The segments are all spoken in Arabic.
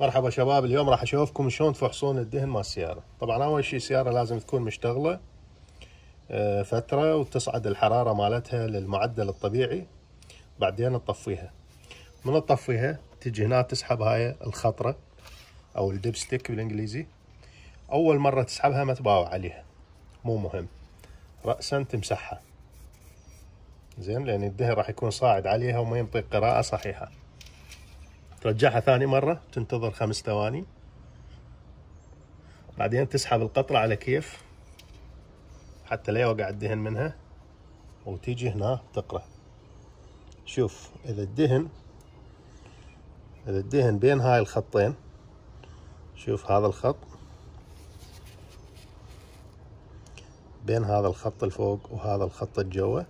مرحبا شباب اليوم راح اشوفكم شلون تفحصون الدهن مال السياره طبعا اول شيء السياره لازم تكون مشتغله آه، فتره وتصعد الحراره مالتها للمعدل الطبيعي بعدين تطفيها من تطفيها تجي هنا تسحب هاي الخطره او الدبستيك بالانجليزي اول مره تسحبها ما تباوع عليها مو مهم راسا تمسحها زين لان الدهن راح يكون صاعد عليها وما ينطي قراءه صحيحه ترجعها ثاني مرة تنتظر خمس ثواني بعدين تسحب القطرة على كيف حتى لا يوقع الدهن منها وتيجي هنا تقرأ شوف إذا الدهن إذا الدهن بين هاي الخطين شوف هذا الخط بين هذا الخط الفوق وهذا الخط الجوه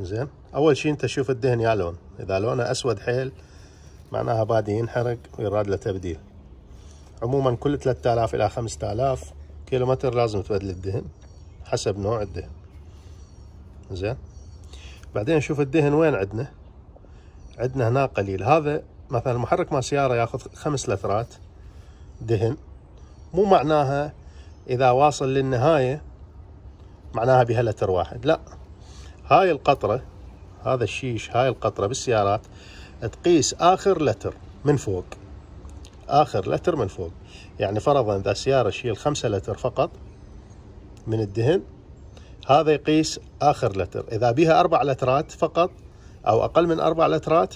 زين اول شيء انت شوف الدهن يا لون اذا لونه اسود حيل معناها بادي ينحرق ويراد له تبديل عموما كل 3000 الى 5000 كيلومتر لازم تبدل الدهن حسب نوع الدهن زين بعدين نشوف الدهن وين عندنا عندنا هنا قليل هذا مثلا المحرك مال سياره ياخذ خمس لترات دهن مو معناها اذا واصل للنهايه معناها بها لتر واحد لا هاي القطره هذا الشيش هاي القطره بالسيارات تقيس آخر لتر من فوق آخر لتر من فوق يعني فرضا إذا السيارة تشيل خمسة لتر فقط من الدهن هذا يقيس آخر لتر إذا بيها أربع لترات فقط أو أقل من أربع لترات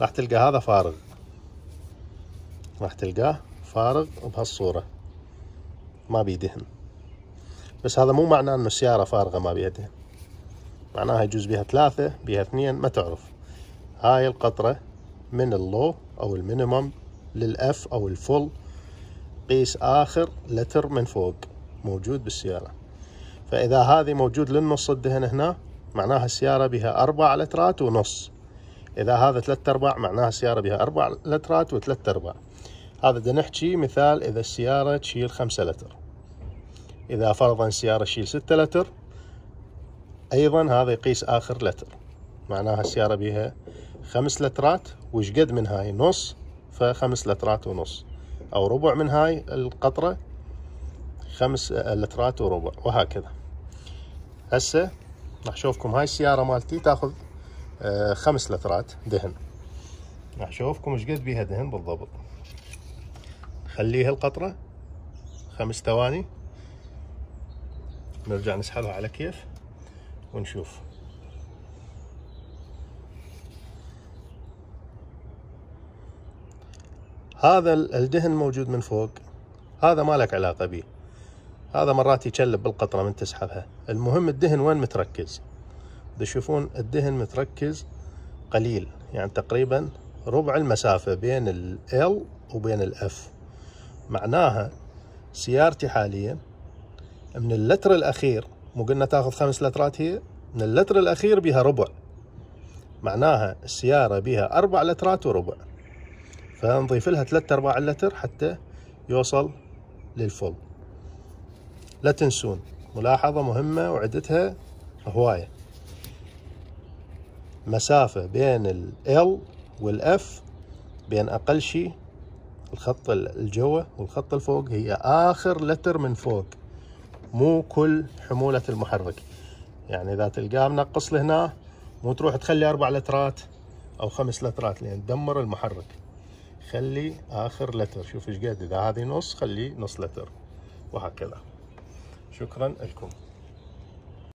راح تلقى هذا فارغ راح تلقاه فارغ بهالصورة ما بيه دهن بس هذا مو معناه انه السيارة فارغة ما بيها دهن معناها يجوز بيها ثلاثة بيها اثنين ما تعرف هاي القطرة من اللو أو المينيمم للأف أو الفل قيس آخر لتر من فوق موجود بالسيارة فإذا هذه موجود للنص الدهن هنا معناها السيارة بها أربع لترات ونص إذا هذا ثلاثة أرباع معناها السيارة بها أربع لترات وثلاثة أرباع هذا دا نحكي مثال إذا السيارة تشيل خمسة لتر إذا فرضا السيارة تشيل ستة لتر أيضا هذا يقيس آخر لتر معناها السيارة بيها خمس لترات وش قد من هاي نص فخمس لترات ونص أو ربع من هاي القطرة خمس آه، لترات وربع وهكذا هسه راح اشوفكم هاي السياره مالتي تاخذ آه، خمس لترات دهن راح اشوفكم وش قد بيها دهن بالضبط خليها القطره خمس ثواني نرجع نسحبها على كيف ونشوف هذا الدهن موجود من فوق هذا ما لك علاقه به هذا مرات يكلب بالقطره من تسحبها المهم الدهن وين متركز تشوفون الدهن متركز قليل يعني تقريبا ربع المسافة بين ال L وبين ال F معناها سيارتي حاليا من اللتر الأخير مو قلنا تاخذ خمس لترات هي من اللتر الأخير بها ربع معناها السيارة بها أربع لترات وربع فنضيف لها ثلاثة ارباع اللتر حتى يوصل للفول لا تنسون ملاحظة مهمة وعدتها هواية مسافة بين ال L وال F بين أقل شيء الخط الجوة والخط الفوق هي آخر لتر من فوق مو كل حمولة المحرك يعني إذا تلقاه منقص لهنا مو تروح تخلي أربع لترات أو خمس لترات لأن تدمر المحرك خلي آخر لتر شوف إيش قد إذا هذه نص خلي نص لتر وهكذا شكرا لكم